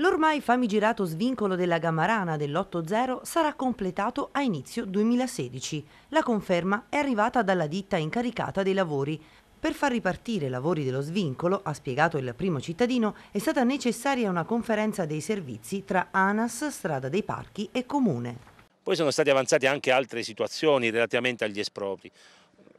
L'ormai famigerato svincolo della Gamarana dell'8-0 sarà completato a inizio 2016. La conferma è arrivata dalla ditta incaricata dei lavori. Per far ripartire i lavori dello svincolo, ha spiegato il primo cittadino, è stata necessaria una conferenza dei servizi tra ANAS, Strada dei Parchi e Comune. Poi sono state avanzate anche altre situazioni relativamente agli espropri.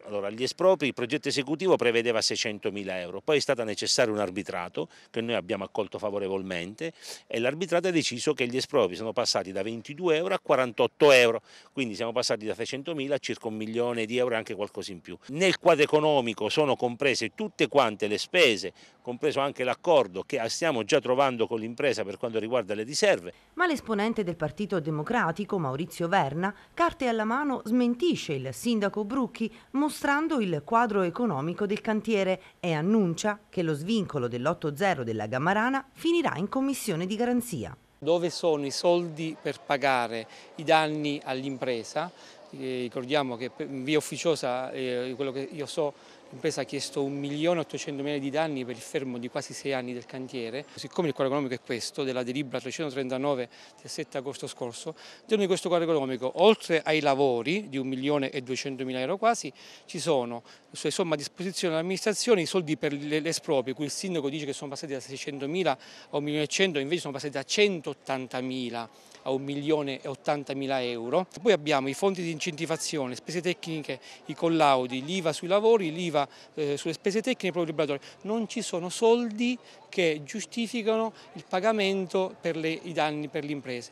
Allora, gli espropri, il progetto esecutivo prevedeva 600.000 euro, poi è stato necessario un arbitrato che noi abbiamo accolto favorevolmente e l'arbitrato ha deciso che gli espropri sono passati da 22 euro a 48 euro, quindi siamo passati da 600.000 a circa un milione di euro e anche qualcosa in più. Nel quadro economico sono comprese tutte quante le spese, compreso anche l'accordo che stiamo già trovando con l'impresa per quanto riguarda le riserve. Ma l'esponente del Partito Democratico, Maurizio Verna, carte alla mano smentisce il sindaco Brucchi, mostrando illustrando il quadro economico del cantiere e annuncia che lo svincolo dell'8-0 della Gammarana finirà in commissione di garanzia. Dove sono i soldi per pagare i danni all'impresa? Eh, ricordiamo che in via ufficiosa, eh, quello che io so, L'impresa ha chiesto 1.800.000 di danni per il fermo di quasi sei anni del cantiere. Siccome il quadro economico è questo, della delibera 339 del 7 agosto scorso, dentro di questo quadro economico, oltre ai lavori di 1.200.000 euro quasi, ci sono insomma, a disposizione dell'amministrazione i soldi per l'esproprio, cui il sindaco dice che sono passati da 600.000 a 1.100.000, invece sono passati da 180.000 a 1.080.000 euro. Poi abbiamo i fondi di incentivazione, spese tecniche, i collaudi, l'IVA sui lavori, l'IVA eh, sulle spese tecniche proprio liberatorie. non ci sono soldi che giustificano il pagamento per le, i danni per le imprese.